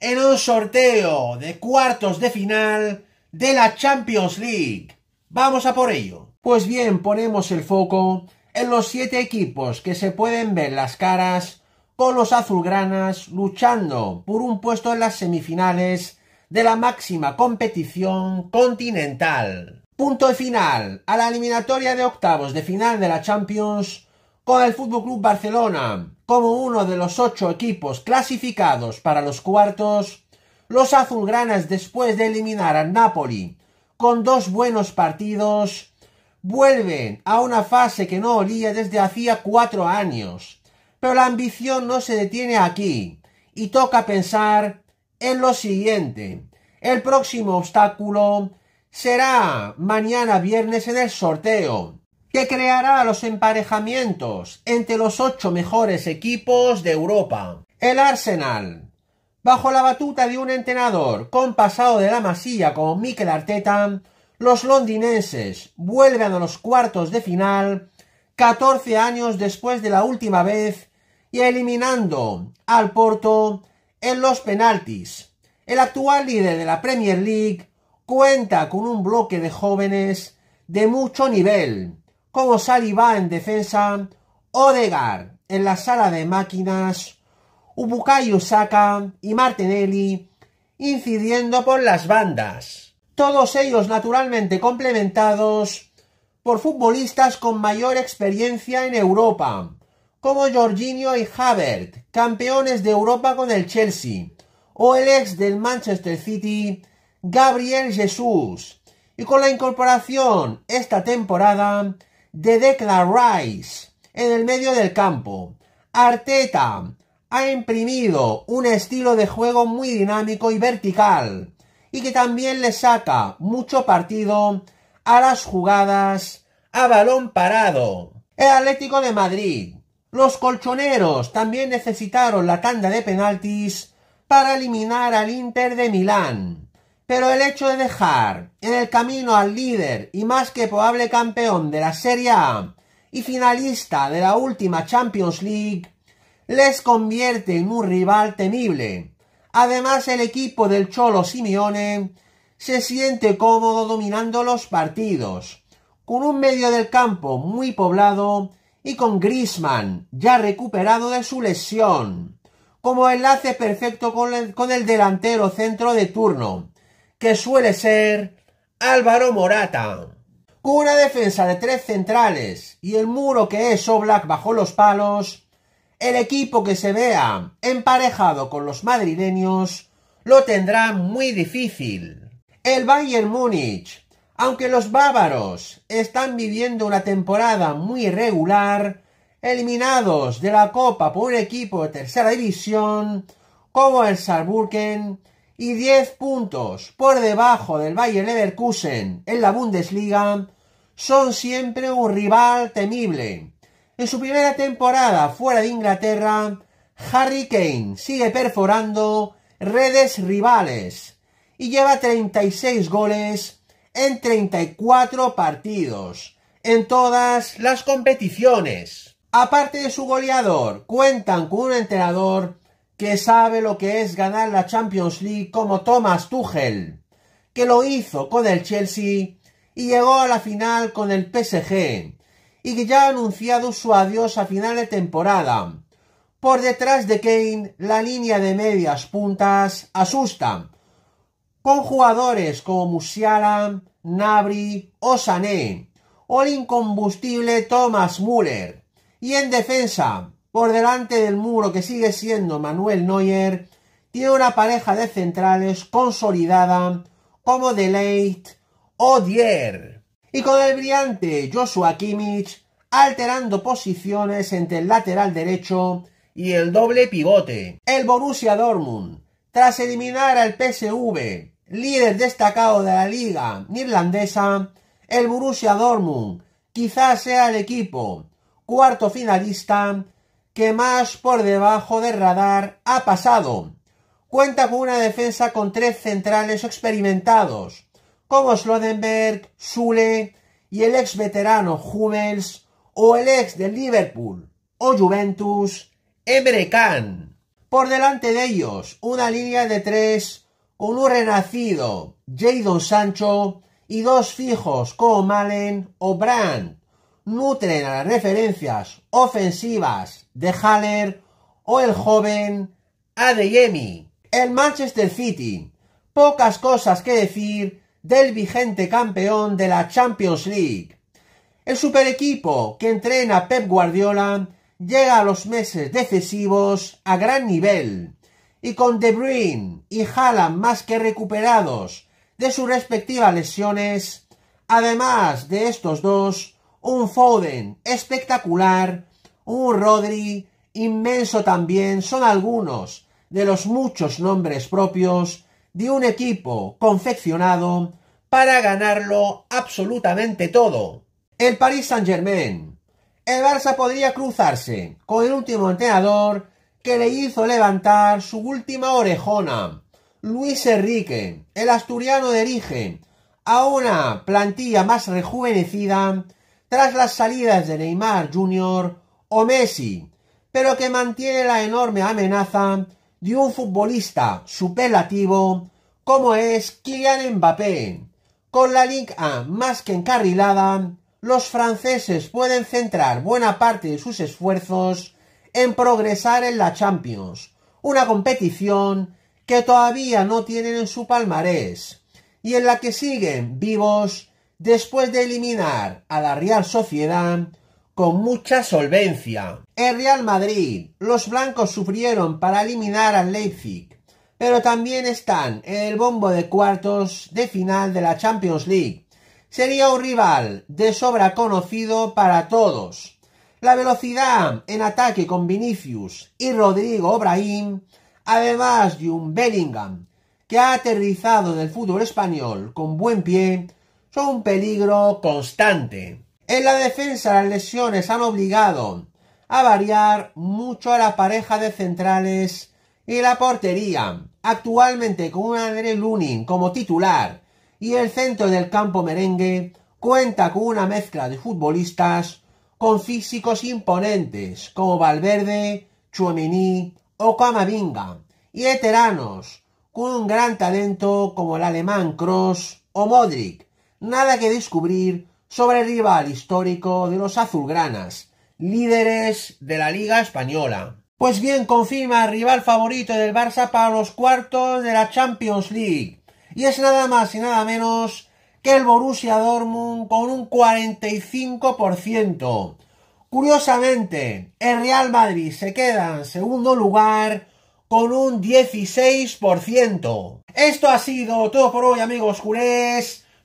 en un sorteo de cuartos de final de la Champions League. Vamos a por ello. Pues bien, ponemos el foco en los siete equipos que se pueden ver las caras con los azulgranas luchando por un puesto en las semifinales de la máxima competición continental. Punto de final a la eliminatoria de octavos de final de la Champions con el Fútbol Club Barcelona, como uno de los ocho equipos clasificados para los cuartos, los azulgranas después de eliminar a Napoli con dos buenos partidos, vuelven a una fase que no olía desde hacía cuatro años. Pero la ambición no se detiene aquí y toca pensar en lo siguiente. El próximo obstáculo será mañana viernes en el sorteo que creará los emparejamientos entre los ocho mejores equipos de Europa. El Arsenal, bajo la batuta de un entrenador con pasado de la masilla como Mikel Arteta, los londinenses vuelven a los cuartos de final 14 años después de la última vez y eliminando al Porto en los penaltis. El actual líder de la Premier League cuenta con un bloque de jóvenes de mucho nivel como Saliba en defensa, Odegar en la sala de máquinas, Ubukayo Osaka y Martinelli incidiendo por las bandas. Todos ellos naturalmente complementados por futbolistas con mayor experiencia en Europa, como Jorginho y Havert, campeones de Europa con el Chelsea, o el ex del Manchester City, Gabriel Jesús, y con la incorporación esta temporada de Declan Rice en el medio del campo. Arteta ha imprimido un estilo de juego muy dinámico y vertical y que también le saca mucho partido a las jugadas a balón parado. El Atlético de Madrid. Los colchoneros también necesitaron la tanda de penaltis para eliminar al Inter de Milán. Pero el hecho de dejar en el camino al líder y más que probable campeón de la Serie A y finalista de la última Champions League les convierte en un rival temible. Además, el equipo del Cholo Simeone se siente cómodo dominando los partidos, con un medio del campo muy poblado y con Grisman ya recuperado de su lesión, como enlace perfecto con el, con el delantero centro de turno, que suele ser Álvaro Morata. Con una defensa de tres centrales y el muro que es Oblak bajo los palos, el equipo que se vea emparejado con los madrileños lo tendrá muy difícil. El Bayern Múnich, aunque los bávaros están viviendo una temporada muy irregular, eliminados de la Copa por un equipo de tercera división como el Saarbrücken, y 10 puntos por debajo del Bayer Leverkusen en la Bundesliga, son siempre un rival temible. En su primera temporada fuera de Inglaterra, Harry Kane sigue perforando redes rivales y lleva 36 goles en 34 partidos en todas las competiciones. Aparte de su goleador, cuentan con un entrenador que sabe lo que es ganar la Champions League como Thomas Tuchel, que lo hizo con el Chelsea y llegó a la final con el PSG, y que ya ha anunciado su adiós a final de temporada. Por detrás de Kane, la línea de medias puntas asusta, con jugadores como Musiala, Nabri o Sané, o el incombustible Thomas Müller. Y en defensa, por delante del muro que sigue siendo Manuel Neuer, tiene una pareja de centrales consolidada como Deleit o Dier. Y con el brillante Joshua Kimmich alterando posiciones entre el lateral derecho y el doble pivote. El Borussia Dortmund, tras eliminar al PSV, líder destacado de la liga neerlandesa, el Borussia Dortmund quizás sea el equipo cuarto finalista que más por debajo del radar ha pasado. Cuenta con una defensa con tres centrales experimentados, como Slodenberg, Sule y el ex veterano Hummels o el ex de Liverpool o Juventus, Emre Por delante de ellos, una línea de tres con un renacido, Jadon Sancho, y dos fijos como Malen o Brandt nutren a las referencias ofensivas de Haller o el joven Adeyemi. El Manchester City, pocas cosas que decir del vigente campeón de la Champions League. El super equipo que entrena Pep Guardiola llega a los meses decisivos a gran nivel y con De Bruyne y Haaland más que recuperados de sus respectivas lesiones, además de estos dos, un Foden espectacular, un Rodri inmenso también, son algunos de los muchos nombres propios de un equipo confeccionado para ganarlo absolutamente todo. El Paris Saint-Germain. El Barça podría cruzarse con el último entrenador que le hizo levantar su última orejona. Luis Enrique, el asturiano de origen, a una plantilla más rejuvenecida tras las salidas de Neymar Jr. o Messi, pero que mantiene la enorme amenaza de un futbolista superlativo como es Kylian Mbappé. Con la liga más que encarrilada, los franceses pueden centrar buena parte de sus esfuerzos en progresar en la Champions, una competición que todavía no tienen en su palmarés y en la que siguen vivos después de eliminar a la Real Sociedad con mucha solvencia. En Real Madrid. Los blancos sufrieron para eliminar al Leipzig, pero también están en el bombo de cuartos de final de la Champions League. Sería un rival de sobra conocido para todos. La velocidad en ataque con Vinicius y Rodrigo Obraim, además de un Bellingham que ha aterrizado del fútbol español con buen pie, son un peligro constante. En la defensa las lesiones han obligado a variar mucho a la pareja de centrales y la portería. Actualmente con un André Lunin como titular y el centro del campo merengue cuenta con una mezcla de futbolistas con físicos imponentes como Valverde, Chouemini o Camavinga y veteranos con un gran talento como el alemán Kroos o Modric nada que descubrir sobre el rival histórico de los azulgranas, líderes de la Liga Española. Pues bien, confirma el rival favorito del Barça para los cuartos de la Champions League. Y es nada más y nada menos que el Borussia Dortmund con un 45%. Curiosamente, el Real Madrid se queda en segundo lugar con un 16%. Esto ha sido todo por hoy, amigos culés.